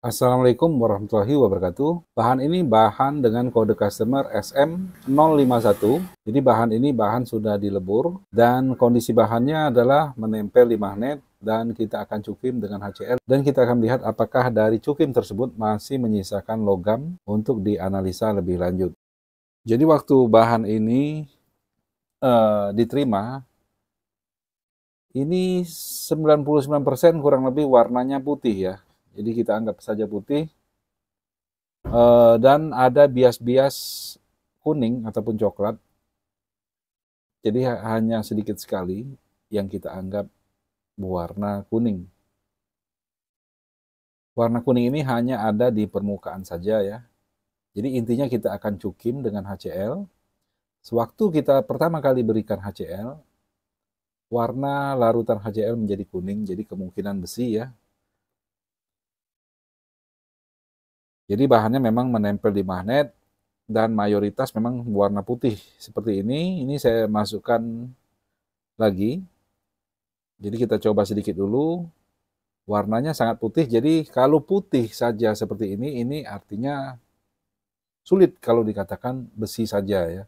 Assalamualaikum warahmatullahi wabarakatuh. Bahan ini bahan dengan kode customer SM051. Jadi bahan ini bahan sudah dilebur dan kondisi bahannya adalah menempel di magnet dan kita akan cukim dengan HCL dan kita akan lihat apakah dari cukim tersebut masih menyisakan logam untuk dianalisa lebih lanjut. Jadi waktu bahan ini uh, diterima ini 99% kurang lebih warnanya putih ya jadi kita anggap saja putih. E, dan ada bias-bias kuning ataupun coklat. Jadi hanya sedikit sekali yang kita anggap warna kuning. Warna kuning ini hanya ada di permukaan saja ya. Jadi intinya kita akan cukim dengan HCl. Sewaktu kita pertama kali berikan HCl, warna larutan HCl menjadi kuning, jadi kemungkinan besi ya, Jadi bahannya memang menempel di magnet dan mayoritas memang warna putih seperti ini. Ini saya masukkan lagi. Jadi kita coba sedikit dulu. Warnanya sangat putih. Jadi kalau putih saja seperti ini, ini artinya sulit kalau dikatakan besi saja ya.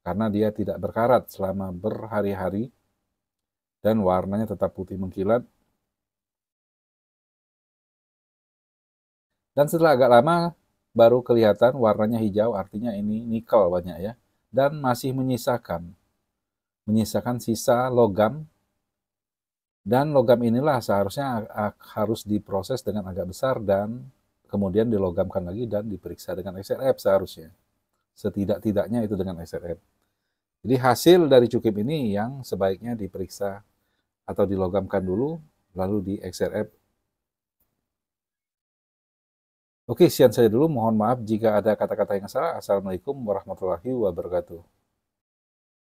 Karena dia tidak berkarat selama berhari-hari dan warnanya tetap putih mengkilat Dan setelah agak lama baru kelihatan warnanya hijau, artinya ini nikel banyak ya. Dan masih menyisakan menyisakan sisa logam dan logam inilah seharusnya harus diproses dengan agak besar dan kemudian dilogamkan lagi dan diperiksa dengan SRF seharusnya. Setidak-tidaknya itu dengan SRF. Jadi hasil dari cukip ini yang sebaiknya diperiksa atau dilogamkan dulu lalu di XRF Oke, sekian saya dulu. Mohon maaf jika ada kata-kata yang salah. Assalamualaikum warahmatullahi wabarakatuh.